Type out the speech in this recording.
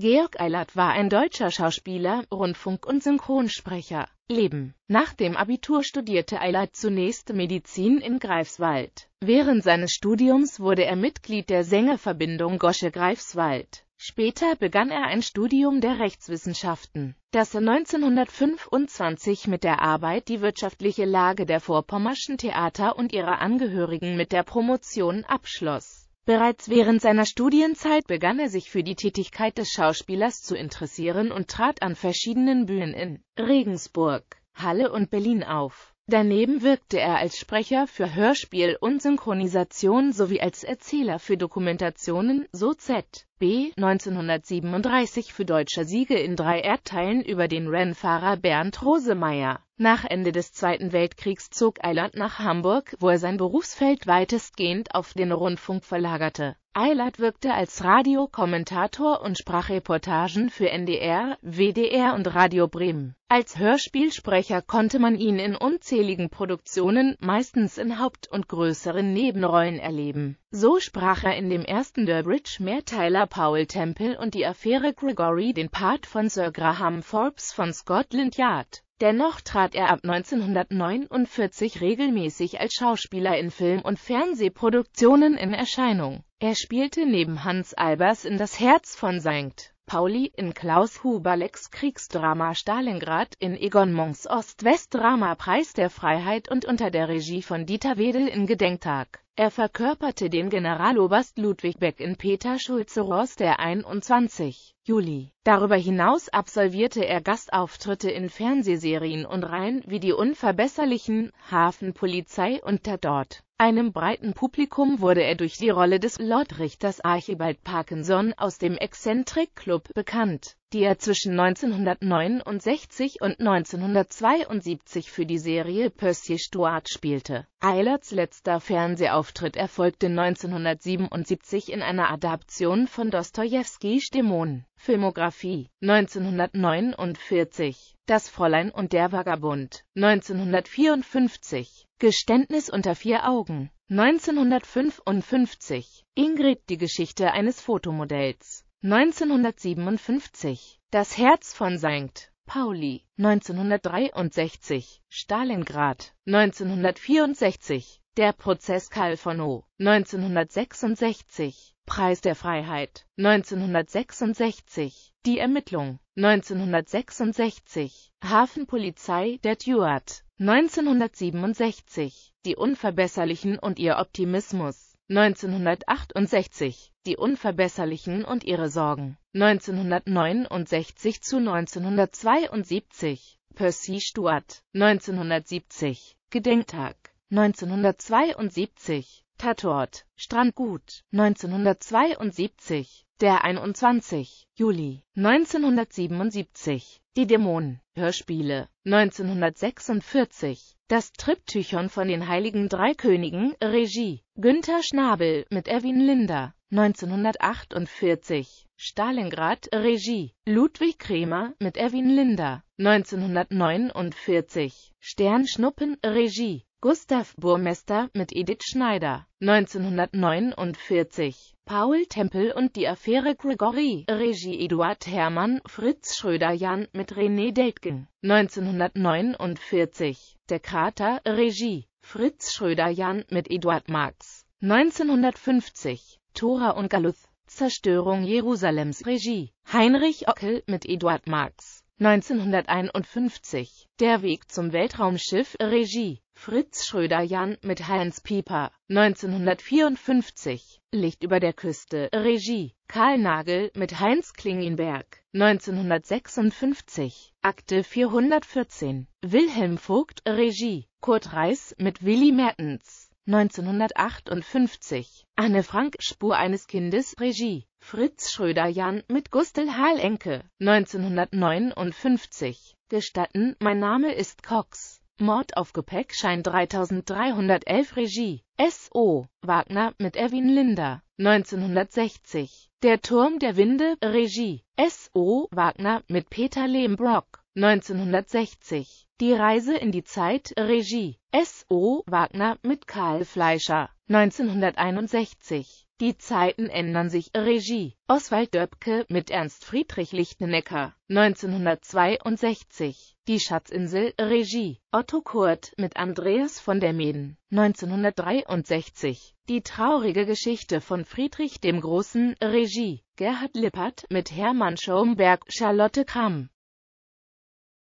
Georg Eilert war ein deutscher Schauspieler, Rundfunk- und Synchronsprecher. Leben. Nach dem Abitur studierte Eilert zunächst Medizin in Greifswald. Während seines Studiums wurde er Mitglied der Sängerverbindung Gosche Greifswald. Später begann er ein Studium der Rechtswissenschaften, das er 1925 mit der Arbeit Die wirtschaftliche Lage der vorpommerschen Theater und ihrer Angehörigen mit der Promotion abschloss Bereits während seiner Studienzeit begann er sich für die Tätigkeit des Schauspielers zu interessieren und trat an verschiedenen Bühnen in Regensburg, Halle und Berlin auf. Daneben wirkte er als Sprecher für Hörspiel und Synchronisation sowie als Erzähler für Dokumentationen, so Z. B. 1937 für deutscher Siege in drei Erdteilen über den Rennfahrer Bernd Rosemeyer. Nach Ende des Zweiten Weltkriegs zog Eilert nach Hamburg, wo er sein Berufsfeld weitestgehend auf den Rundfunk verlagerte. Eilert wirkte als Radiokommentator und sprach Reportagen für NDR, WDR und Radio Bremen. Als Hörspielsprecher konnte man ihn in unzähligen Produktionen, meistens in Haupt- und größeren Nebenrollen erleben. So sprach er in dem ersten Durbridge Mehrteiler Paul Temple und die Affäre Gregory den Part von Sir Graham Forbes von Scotland Yard. Dennoch trat er ab 1949 regelmäßig als Schauspieler in Film- und Fernsehproduktionen in Erscheinung. Er spielte neben Hans Albers in Das Herz von St. Pauli in Klaus Huberlecks Kriegsdrama Stalingrad in Egon Monks Ost-West-Drama Preis der Freiheit und unter der Regie von Dieter Wedel in Gedenktag. Er verkörperte den Generaloberst Ludwig Beck in Peter Schulze Ross der 21. Juli. Darüber hinaus absolvierte er Gastauftritte in Fernsehserien und Reihen wie Die Unverbesserlichen, Hafenpolizei und der dort. Einem breiten Publikum wurde er durch die Rolle des Lordrichters Archibald Parkinson aus dem exzentrik Club bekannt die er zwischen 1969 und 1972 für die Serie Percy Stuart spielte. Eilerts letzter Fernsehauftritt erfolgte 1977 in einer Adaption von Dostojewskis Dämonen. Filmografie 1949 Das Fräulein und der Vagabund 1954 Geständnis unter vier Augen 1955 Ingrid die Geschichte eines Fotomodells 1957, das Herz von St. Pauli, 1963, Stalingrad, 1964, der Prozess Karl von O, 1966, Preis der Freiheit, 1966, die Ermittlung, 1966, Hafenpolizei der Duat, 1967, die Unverbesserlichen und ihr Optimismus, 1968 Die Unverbesserlichen und ihre Sorgen 1969 zu 1972 Percy Stuart 1970 Gedenktag 1972 Tatort Strandgut 1972 Der 21 Juli 1977 Die Dämonen Hörspiele 1946 Das Triptychon von den Heiligen Drei Königen Regie Günter Schnabel mit Erwin Linder 1948 Stalingrad Regie Ludwig Kremer mit Erwin Linder 1949 Sternschnuppen Regie Gustav Burmester mit Edith Schneider, 1949, Paul Tempel und die Affäre Gregory, Regie Eduard Hermann, Fritz Schröder-Jahn mit René Deltgen, 1949, Der Krater, Regie, Fritz Schröder-Jahn mit Eduard Marx, 1950, Thora und Galuth, Zerstörung Jerusalems, Regie, Heinrich Ockel mit Eduard Marx, 1951 Der Weg zum Weltraumschiff Regie Fritz Schröder-Jahn mit Heinz Pieper 1954 Licht über der Küste Regie Karl Nagel mit Heinz Klingenberg 1956 Akte 414 Wilhelm Vogt Regie Kurt Reiß mit Willi Mertens 1958. Anne Frank, Spur eines Kindes, Regie. Fritz schröder jan mit Gustel Halenke. 1959. Gestatten, mein Name ist Cox. Mord auf Gepäck, Schein 3311 Regie. S.O. Wagner mit Erwin Linder. 1960. Der Turm der Winde, Regie. S.O. Wagner mit Peter Lehmbrock. 1960 Die Reise in die Zeit, Regie S.O. Wagner mit Karl Fleischer 1961 Die Zeiten ändern sich, Regie Oswald Döbke mit Ernst Friedrich Lichtenecker 1962 Die Schatzinsel, Regie Otto Kurt mit Andreas von der Meden 1963 Die traurige Geschichte von Friedrich dem Großen, Regie Gerhard Lippert mit Hermann Schaumberg, Charlotte Kramm